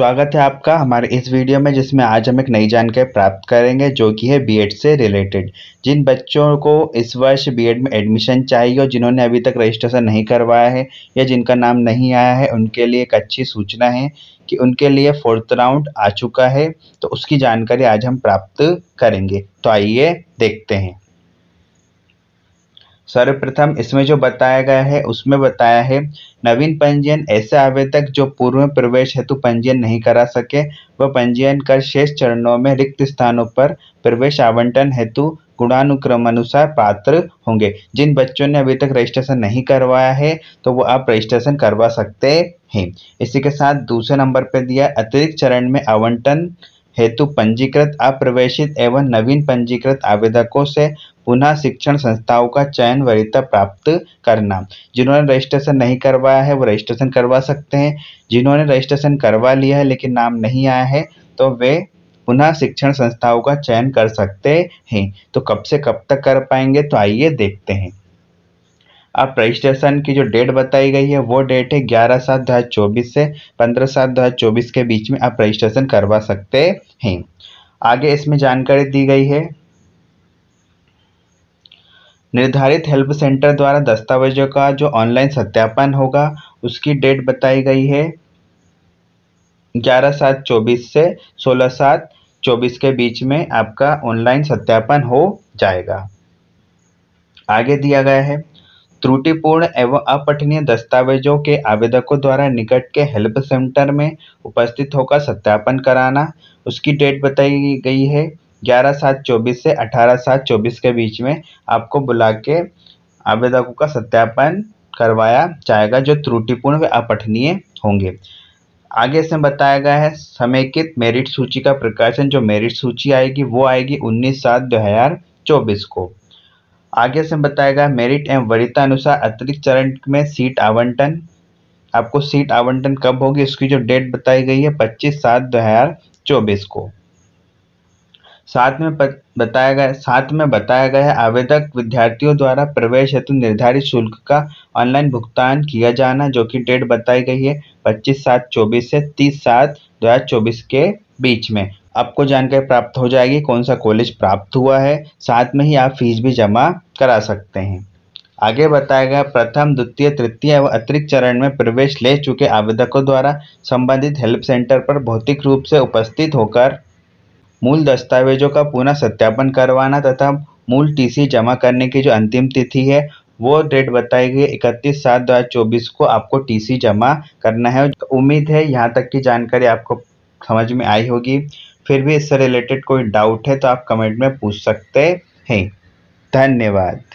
स्वागत है आपका हमारे इस वीडियो में जिसमें आज हम एक नई जानकारी प्राप्त करेंगे जो कि है बीएड से रिलेटेड जिन बच्चों को इस वर्ष बीएड में एडमिशन चाहिए और जिन्होंने अभी तक रजिस्ट्रेशन नहीं करवाया है या जिनका नाम नहीं आया है उनके लिए एक अच्छी सूचना है कि उनके लिए फोर्थ राउंड आ चुका है तो उसकी जानकारी आज हम प्राप्त करेंगे तो आइए देखते हैं सर्वप्रथम इसमें जो बताया गया है उसमें बताया है नवीन पंजीयन ऐसे आवेदक जो पूर्व में प्रवेश हेतु पंजीयन नहीं करा सके वह पंजीयन कर शेष चरणों में रिक्त स्थानों पर प्रवेश आवंटन हेतु गुणानुक्रम अनुसार पात्र होंगे जिन बच्चों ने अभी तक रजिस्ट्रेशन नहीं करवाया है तो वो आप रजिस्ट्रेशन करवा सकते हैं इसी के साथ दूसरे नंबर पर दिया अतिरिक्त चरण में आवंटन हेतु पंजीकृत अप्रवेशित एवं नवीन पंजीकृत आवेदकों से पुनः शिक्षण संस्थाओं का चयन वरीयता प्राप्त करना जिन्होंने रजिस्ट्रेशन नहीं करवाया है वो रजिस्ट्रेशन करवा सकते हैं जिन्होंने रजिस्ट्रेशन करवा लिया है लेकिन नाम नहीं आया है तो वे पुनः शिक्षण संस्थाओं का चयन कर सकते हैं तो कब से कब तक कर पाएंगे तो आइए देखते हैं अब रजिस्ट्रेशन की जो डेट बताई गई है वो डेट है ग्यारह सात दो हज़ार चौबीस से पंद्रह सात दो हज़ार चौबीस के बीच में आप रजिस्ट्रेशन करवा सकते हैं आगे इसमें जानकारी दी गई है निर्धारित हेल्प सेंटर द्वारा दस्तावेजों का जो ऑनलाइन सत्यापन होगा उसकी डेट बताई गई है ग्यारह सात चौबीस से सोलह सात चौबीस के बीच में आपका ऑनलाइन सत्यापन हो जाएगा आगे दिया गया है त्रुटिपूर्ण एवं अपठनीय दस्तावेजों के आवेदकों द्वारा निकट के हेल्प सेंटर में उपस्थित होकर सत्यापन कराना उसकी डेट बताई गई है ग्यारह सात चौबीस से अठारह सात चौबीस के बीच में आपको बुला के आवेदकों का सत्यापन करवाया जाएगा जो त्रुटिपूर्ण व अपठनीय होंगे आगे इसमें बताया गया है समेकित मेरिट सूची का प्रकाशन जो मेरिट सूची आएगी वो आएगी उन्नीस सात दो हज़ार चौबीस को आगे से बताया गया मेरिट एवं वरिता अनुसार अतिरिक्त चरण में सीट आवंटन आपको सीट आवंटन कब होगी उसकी जो डेट बताई गई है पच्चीस सात दो हज़ार चौबीस को साथ में बताया गया साथ में बताया गया है आवेदक विद्यार्थियों द्वारा प्रवेश हेतु निर्धारित शुल्क का ऑनलाइन भुगतान किया जाना जो कि डेट बताई गई है पच्चीस सात चौबीस से तीस सात दो हज़ार चौबीस के बीच में आपको जानकारी प्राप्त हो जाएगी कौन सा कॉलेज प्राप्त हुआ है साथ में ही आप फीस भी जमा करा सकते हैं आगे बताया गया प्रथम द्वितीय तृतीय एवं अतिरिक्त चरण में प्रवेश ले चुके आवेदकों द्वारा संबंधित हेल्प सेंटर पर भौतिक रूप से उपस्थित होकर मूल दस्तावेज़ों का पुनः सत्यापन करवाना तथा मूल टी सी जमा करने की जो अंतिम तिथि है वो डेट बताई गई इकतीस सात दो हज़ार चौबीस को आपको टी सी जमा करना है उम्मीद है यहाँ तक की जानकारी आपको समझ में आई होगी फिर भी इससे रिलेटेड कोई डाउट है तो आप कमेंट में पूछ सकते हैं धन्यवाद